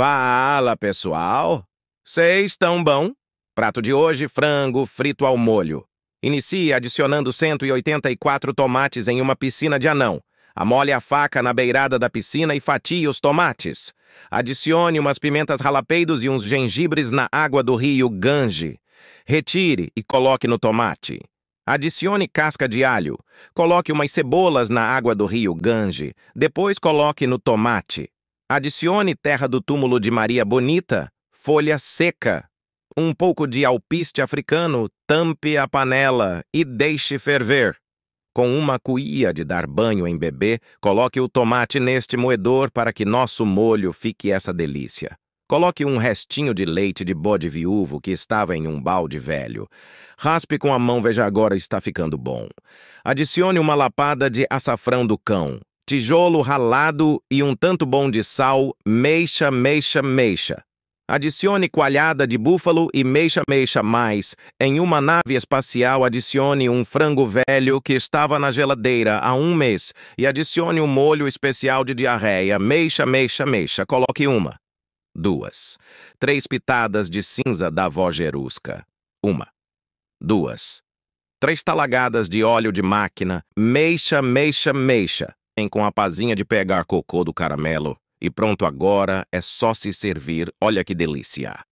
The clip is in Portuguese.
Fala, pessoal. Vocês estão bom? Prato de hoje, frango frito ao molho. Inicie adicionando 184 tomates em uma piscina de anão. Amole a faca na beirada da piscina e fatie os tomates. Adicione umas pimentas ralapeidos e uns gengibres na água do rio Gange. Retire e coloque no tomate. Adicione casca de alho. Coloque umas cebolas na água do rio Gange. Depois coloque no tomate. Adicione terra do túmulo de Maria Bonita, folha seca, um pouco de alpiste africano, tampe a panela e deixe ferver. Com uma cuia de dar banho em bebê, coloque o tomate neste moedor para que nosso molho fique essa delícia. Coloque um restinho de leite de bode viúvo que estava em um balde velho. Raspe com a mão, veja agora, está ficando bom. Adicione uma lapada de açafrão do cão tijolo ralado e um tanto bom de sal, meixa, meixa, meixa. Adicione coalhada de búfalo e meixa, meixa mais. Em uma nave espacial, adicione um frango velho que estava na geladeira há um mês e adicione um molho especial de diarreia, meixa, meixa, meixa. Coloque uma, duas, três pitadas de cinza da avó Jerusca. Uma, duas, três talagadas de óleo de máquina, meixa, meixa, meixa com a pazinha de pegar cocô do caramelo. E pronto agora, é só se servir, olha que delícia.